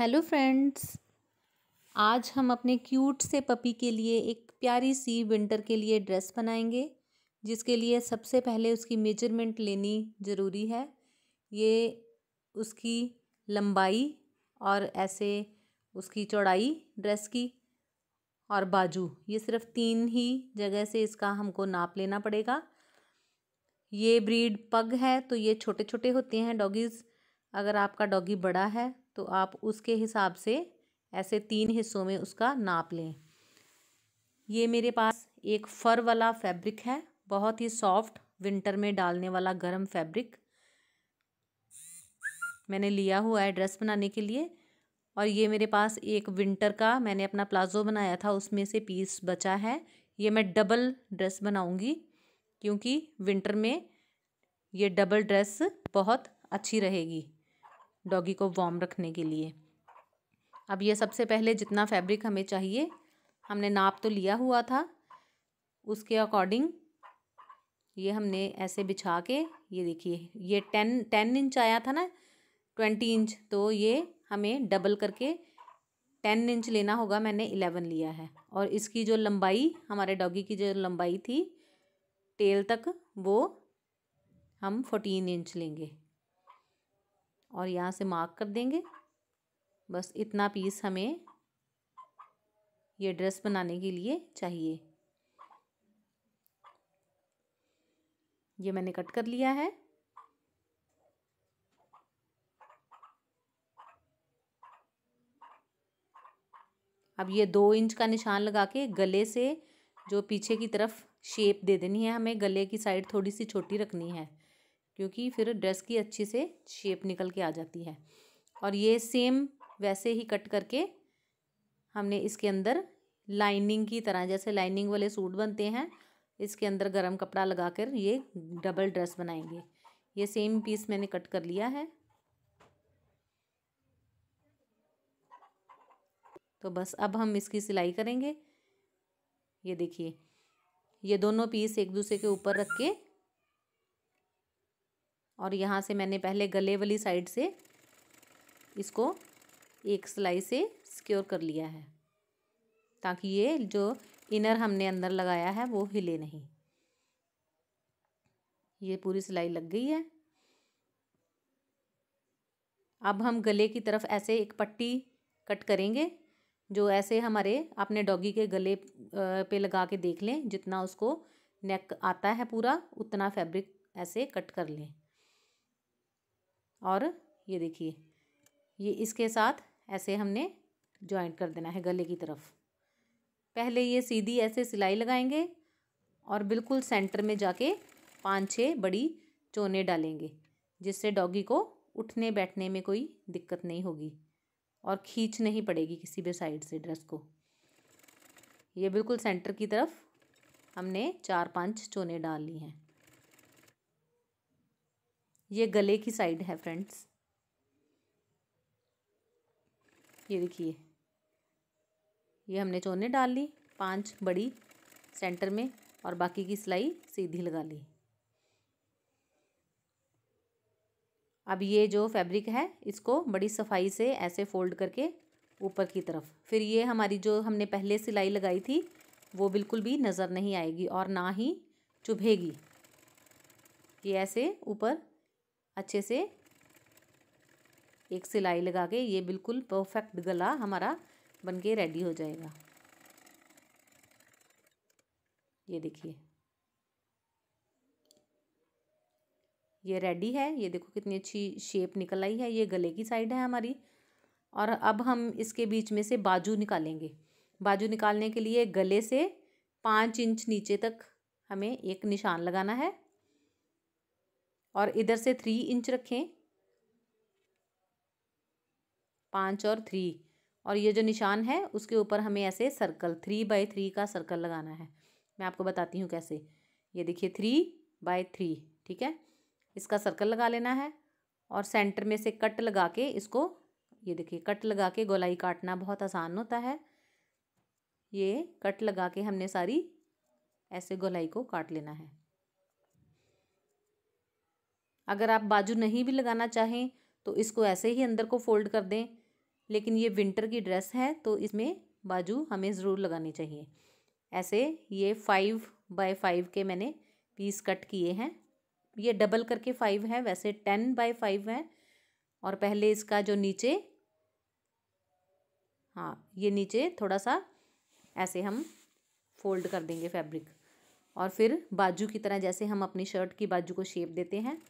hello friends आज हम अपने क्यूट से पपी के लिए एक प्यारी सी विंटर के लिए ड्रेस बनाएंगे जिसके लिए सबसे पहले उसकी मेजरमेंट लेनी ज़रूरी है ये उसकी लंबाई और ऐसे उसकी चौड़ाई ड्रेस की और बाजू ये सिर्फ तीन ही जगह से इसका हमको नाप लेना पड़ेगा ये ब्रीड पग है तो ये छोटे छोटे होते हैं डॉगीज़ अगर आपका डॉगी बड़ा है तो आप उसके हिसाब से ऐसे तीन हिस्सों में उसका नाप लें ये मेरे पास एक फर वाला फैब्रिक है बहुत ही सॉफ्ट विंटर में डालने वाला गर्म फैब्रिक मैंने लिया हुआ है ड्रेस बनाने के लिए और ये मेरे पास एक विंटर का मैंने अपना प्लाजो बनाया था उसमें से पीस बचा है ये मैं डबल ड्रेस बनाऊंगी क्योंकि विंटर में ये डबल ड्रेस बहुत अच्छी रहेगी डॉगी को वार्म रखने के लिए अब ये सबसे पहले जितना फैब्रिक हमें चाहिए हमने नाप तो लिया हुआ था उसके अकॉर्डिंग ये हमने ऐसे बिछा के ये देखिए ये टेन टेन इंच आया था ना ट्वेंटी इंच तो ये हमें डबल करके टेन इंच लेना होगा मैंने इलेवन लिया है और इसकी जो लंबाई हमारे डॉगी की जो लंबाई थी टेल तक वो हम फोर्टीन इंच लेंगे और यहाँ से मार्क कर देंगे बस इतना पीस हमें ये ड्रेस बनाने के लिए चाहिए ये मैंने कट कर लिया है अब ये दो इंच का निशान लगा के गले से जो पीछे की तरफ शेप दे देनी है हमें गले की साइड थोड़ी सी छोटी रखनी है क्योंकि फिर ड्रेस की अच्छी से शेप निकल के आ जाती है और ये सेम वैसे ही कट करके हमने इसके अंदर लाइनिंग की तरह जैसे लाइनिंग वाले सूट बनते हैं इसके अंदर गरम कपड़ा लगा कर ये डबल ड्रेस बनाएंगे ये सेम पीस मैंने कट कर लिया है तो बस अब हम इसकी सिलाई करेंगे ये देखिए ये दोनों पीस एक दूसरे के ऊपर रख के और यहाँ से मैंने पहले गले वाली साइड से इसको एक सिलाई से सिक्योर कर लिया है ताकि ये जो इनर हमने अंदर लगाया है वो हिले नहीं ये पूरी सिलाई लग गई है अब हम गले की तरफ ऐसे एक पट्टी कट करेंगे जो ऐसे हमारे अपने डॉगी के गले पे लगा के देख लें जितना उसको नेक आता है पूरा उतना फैब्रिक ऐसे कट कर लें और ये देखिए ये इसके साथ ऐसे हमने जॉइंट कर देना है गले की तरफ पहले ये सीधी ऐसे सिलाई लगाएंगे और बिल्कुल सेंटर में जाके पाँच छः बड़ी चोने डालेंगे जिससे डॉगी को उठने बैठने में कोई दिक्कत नहीं होगी और खींच नहीं पड़ेगी किसी भी साइड से ड्रेस को ये बिल्कुल सेंटर की तरफ हमने चार पांच चोने डाल ली हैं ये गले की साइड है फ्रेंड्स ये देखिए ये हमने चोने डाल ली पांच बड़ी सेंटर में और बाकी की सिलाई सीधी लगा ली अब ये जो फैब्रिक है इसको बड़ी सफाई से ऐसे फोल्ड करके ऊपर की तरफ फिर ये हमारी जो हमने पहले सिलाई लगाई थी वो बिल्कुल भी नज़र नहीं आएगी और ना ही चुभेगी ये ऐसे ऊपर अच्छे से एक सिलाई लगा के ये बिल्कुल परफेक्ट गला हमारा बन के रेडी हो जाएगा ये देखिए ये रेडी है ये देखो कितनी अच्छी शेप निकल आई है ये गले की साइड है हमारी और अब हम इसके बीच में से बाजू निकालेंगे बाजू निकालने के लिए गले से पाँच इंच नीचे तक हमें एक निशान लगाना है और इधर से थ्री इंच रखें पाँच और थ्री और ये जो निशान है उसके ऊपर हमें ऐसे सर्कल थ्री बाय थ्री का सर्कल लगाना है मैं आपको बताती हूँ कैसे ये देखिए थ्री बाय थ्री ठीक है इसका सर्कल लगा लेना है और सेंटर में से कट लगा के इसको ये देखिए कट लगा के गोलाई काटना बहुत आसान होता है ये कट लगा के हमने सारी ऐसे गोलाई को काट लेना है अगर आप बाजू नहीं भी लगाना चाहें तो इसको ऐसे ही अंदर को फोल्ड कर दें लेकिन ये विंटर की ड्रेस है तो इसमें बाजू हमें ज़रूर लगानी चाहिए ऐसे ये फाइव बाय फाइव के मैंने पीस कट किए हैं ये डबल करके फाइव है वैसे टेन बाय फाइव है और पहले इसका जो नीचे हाँ ये नीचे थोड़ा सा ऐसे हम फोल्ड कर देंगे फैब्रिक और फिर बाजू की तरह जैसे हम अपनी शर्ट की बाजू को शेप देते हैं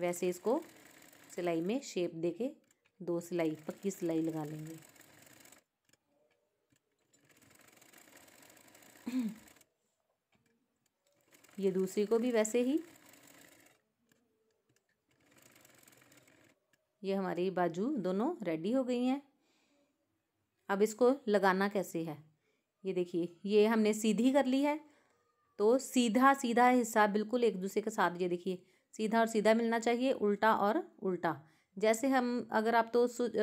वैसे इसको सिलाई में शेप देके दो सिलाई पक्की सिलाई लगा लेंगे ये दूसरी को भी वैसे ही ये हमारी बाजू दोनों रेडी हो गई हैं अब इसको लगाना कैसे है ये देखिए ये हमने सीधी कर ली है तो सीधा सीधा हिस्सा बिल्कुल एक दूसरे के साथ ये देखिए सीधा और सीधा मिलना चाहिए उल्टा और उल्टा जैसे हम अगर आप तो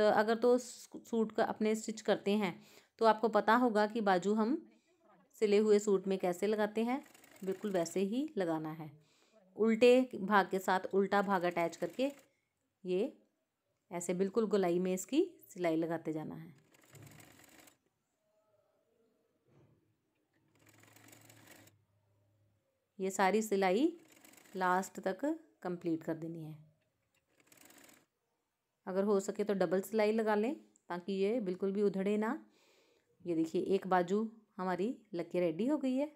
अगर तो सूट का अपने स्टिच करते हैं तो आपको पता होगा कि बाजू हम सिले हुए सूट में कैसे लगाते हैं बिल्कुल वैसे ही लगाना है उल्टे भाग के साथ उल्टा भाग अटैच करके ये ऐसे बिल्कुल गोलाई में इसकी सिलाई लगाते जाना है ये सारी सिलाई लास्ट तक कंप्लीट कर देनी है अगर हो सके तो डबल सिलाई लगा लें ताकि ये बिल्कुल भी उधड़े ना ये देखिए एक बाजू हमारी लग के रेडी हो गई है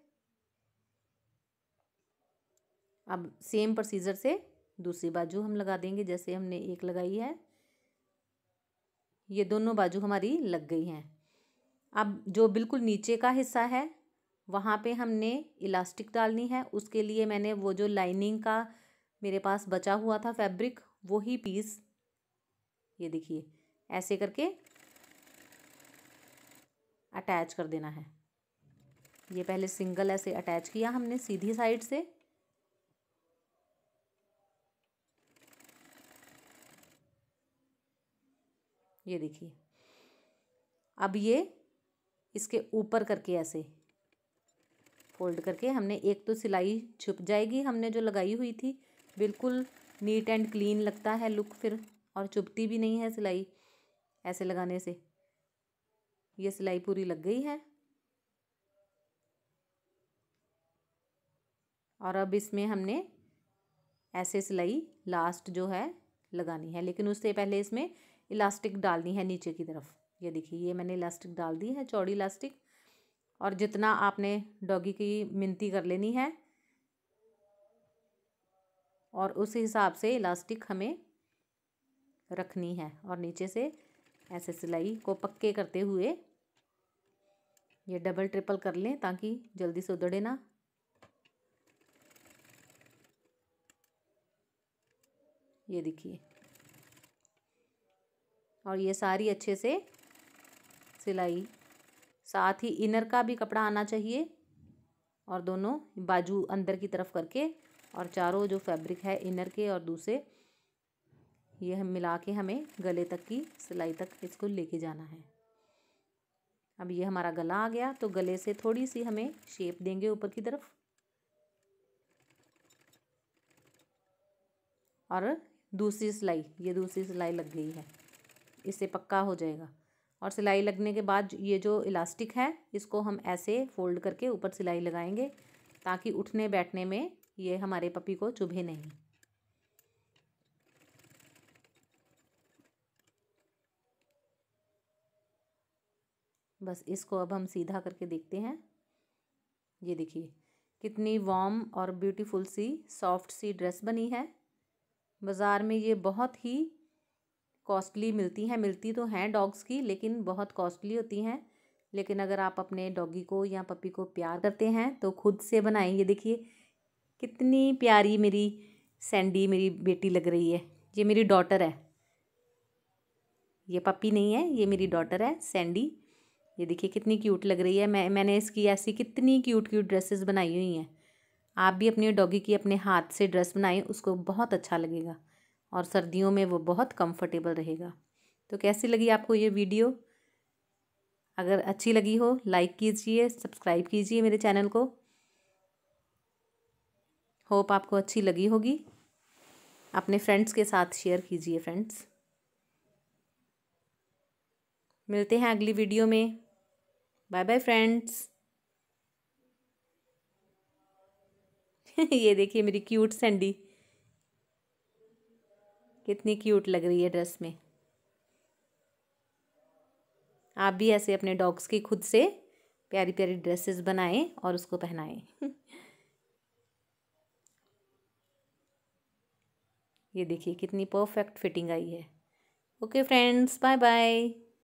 अब सेम प्रोसीजर से दूसरी बाजू हम लगा देंगे जैसे हमने एक लगाई है ये दोनों बाजू हमारी लग गई हैं अब जो बिल्कुल नीचे का हिस्सा है वहाँ पे हमने इलास्टिक डालनी है उसके लिए मैंने वो जो लाइनिंग का मेरे पास बचा हुआ था फैब्रिक वही पीस ये देखिए ऐसे करके अटैच कर देना है ये पहले सिंगल ऐसे अटैच किया हमने सीधी साइड से ये देखिए अब ये इसके ऊपर करके ऐसे फोल्ड करके हमने एक तो सिलाई छुप जाएगी हमने जो लगाई हुई थी बिल्कुल नीट एंड क्लीन लगता है लुक फिर और चुभती भी नहीं है सिलाई ऐसे लगाने से ये सिलाई पूरी लग गई है और अब इसमें हमने ऐसे सिलाई लास्ट जो है लगानी है लेकिन उससे पहले इसमें इलास्टिक डालनी है नीचे की तरफ ये देखिए ये मैंने इलास्टिक डाल दी है चौड़ी इलास्टिक और जितना आपने डॉगी की मिनती कर लेनी है और उस हिसाब से इलास्टिक हमें रखनी है और नीचे से ऐसे सिलाई को पक्के करते हुए ये डबल ट्रिपल कर लें ताकि जल्दी से उधड़े ना ये देखिए और ये सारी अच्छे से सिलाई साथ ही इनर का भी कपड़ा आना चाहिए और दोनों बाजू अंदर की तरफ करके और चारों जो फैब्रिक है इनर के और दूसरे ये हम मिला के हमें गले तक की सिलाई तक इसको लेके जाना है अब ये हमारा गला आ गया तो गले से थोड़ी सी हमें शेप देंगे ऊपर की तरफ और दूसरी सिलाई ये दूसरी सिलाई लग गई है इससे पक्का हो जाएगा और सिलाई लगने के बाद ये जो इलास्टिक है इसको हम ऐसे फोल्ड करके ऊपर सिलाई लगाएंगे ताकि उठने बैठने में ये हमारे पपी को चुभे नहीं बस इसको अब हम सीधा करके देखते हैं ये देखिए कितनी वार्म और ब्यूटीफुल सी सॉफ्ट सी ड्रेस बनी है बाज़ार में ये बहुत ही कॉस्टली मिलती हैं मिलती तो हैं डॉग्स की लेकिन बहुत कॉस्टली होती हैं लेकिन अगर आप अपने डॉगी को या पपी को प्यार करते हैं तो खुद से बनाएं ये देखिए कितनी प्यारी मेरी सैंडी मेरी बेटी लग रही है ये मेरी डॉटर है ये पपी नहीं है ये मेरी डॉटर है सैंडी ये देखिए कितनी क्यूट लग रही है मैं मैंने इसकी ऐसी कितनी क्यूट क्यूट ड्रेसेस बनाई हुई हैं आप भी अपने डॉगी की अपने हाथ से ड्रेस बनाएं उसको बहुत अच्छा लगेगा और सर्दियों में वो बहुत कंफर्टेबल रहेगा तो कैसी लगी आपको ये वीडियो अगर अच्छी लगी हो लाइक कीजिए सब्सक्राइब कीजिए मेरे चैनल को होप आपको अच्छी लगी होगी अपने फ्रेंड्स के साथ शेयर कीजिए फ्रेंड्स मिलते हैं अगली वीडियो में बाय बाय फ्रेंड्स ये देखिए मेरी क्यूट सैंडी कितनी क्यूट लग रही है ड्रेस में आप भी ऐसे अपने डॉग्स की खुद से प्यारी प्यारी ड्रेसेस बनाएं और उसको पहनाएं ये देखिए कितनी परफेक्ट फिटिंग आई है ओके फ्रेंड्स बाय बाय